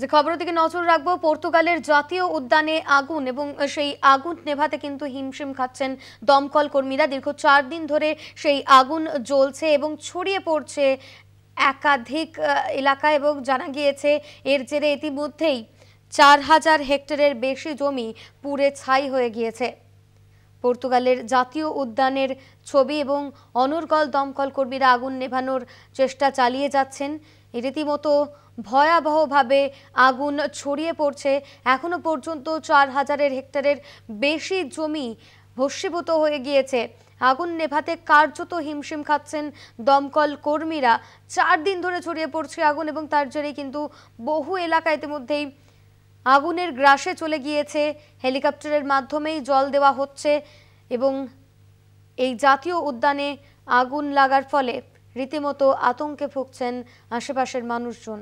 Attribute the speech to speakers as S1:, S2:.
S1: যে খবরের দিকে নজর রাখবো পর্তুগালের জাতীয় উদ্যানে আগুন এবং সেই আগুন নেভাতে কিন্তু হিমশিম খাচ্ছেন দমকল কর্মীরা দীর্ঘ চার দিন ধরে সেই আগুন জ্বলছে এবং ছড়িয়ে পড়ছে একাধিক এলাকা এবং জানা গিয়েছে এর জেরে ইতিমধ্যেই চার হাজার হেক্টরের বেশি জমি পুড়ে ছাই হয়ে গিয়েছে পর্তুগালের জাতীয় উদ্যানের ছবি এবং অনর্গল দমকল কর্মীরা আগুন নেভানোর চেষ্টা চালিয়ে যাচ্ছেন রীতিমতো ভয়াবহভাবে আগুন ছড়িয়ে পড়ছে এখনো পর্যন্ত চার হাজারের হেক্টরের বেশি জমি ভস্মীভূত হয়ে গিয়েছে আগুন নেভাতে কার্যত হিমশিম খাচ্ছেন দমকল কর্মীরা চার দিন ধরে ছড়িয়ে পড়ছে আগুন এবং তার জেরে কিন্তু বহু এলাকা ইতিমধ্যেই আগুনের গ্রাসে চলে গিয়েছে হেলিকপ্টারের মাধ্যমেই জল দেওয়া হচ্ছে এবং এই জাতীয় উদ্যানে আগুন লাগার ফলে রীতিমতো আতঙ্কে ভুগছেন আশেপাশের মানুষজন